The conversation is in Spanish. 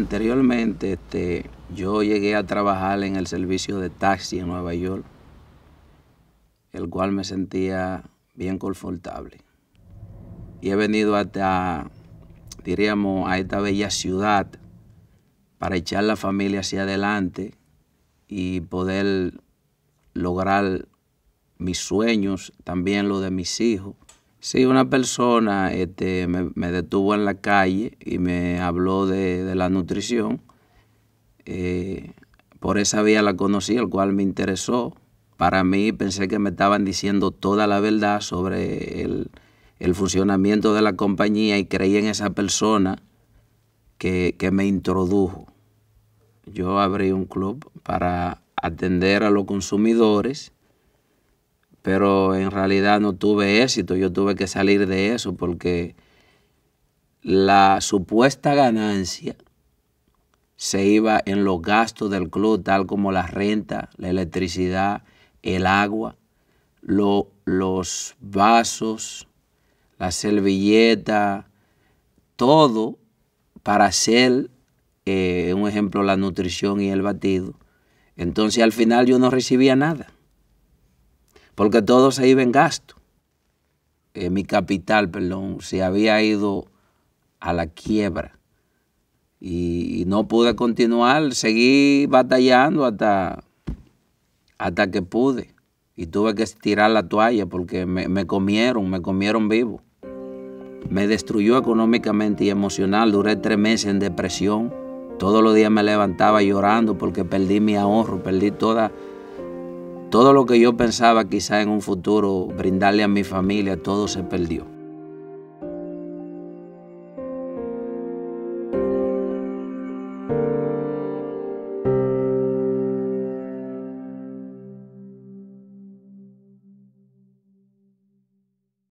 Anteriormente este, yo llegué a trabajar en el servicio de taxi en Nueva York, el cual me sentía bien confortable. Y he venido hasta, diríamos, a esta bella ciudad para echar la familia hacia adelante y poder lograr mis sueños, también los de mis hijos. Sí, una persona este, me, detuvo en la calle y me habló de, la nutrición. Eh, por esa vía la conocí, el cual me interesó. Para mí pensé que me estaban diciendo toda la verdad sobre el, funcionamiento de la compañía y creí en esa persona que me introdujo. Yo abrí un club para atender a los consumidores pero en realidad no tuve éxito, yo tuve que salir de eso porque la supuesta ganancia se iba en los gastos del club, tal como la renta, la electricidad, el agua, los vasos, la servilleta, todo para hacer, eh, un ejemplo, la nutrición y el batido. Entonces al final yo no recibía nada porque todo se iba en gasto. mi capital, perdón, se había ido a la quiebra y, no pude continuar, seguí batallando hasta, hasta que pude y tuve que tirar la toalla porque me, me comieron, me comieron vivo. Me destruyó económicamente y emocional, duré tres meses en depresión. Todos los días me levantaba llorando porque perdí mi ahorro, perdí toda todo lo que yo pensaba quizá en un futuro brindarle a mi familia, todo se perdió.